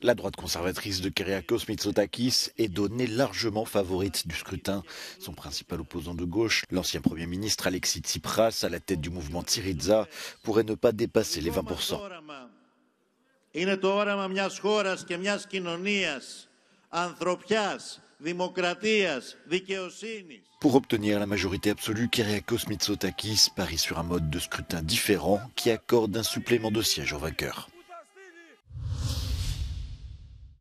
La droite conservatrice de Kyriakos Mitsotakis est donnée largement favorite du scrutin. Son principal opposant de gauche, l'ancien Premier ministre Alexis Tsipras, à la tête du mouvement Syriza, pourrait ne pas dépasser les 20%. Pour obtenir la majorité absolue, Kyriakos Mitsotakis parie sur un mode de scrutin différent qui accorde un supplément de siège au vainqueur.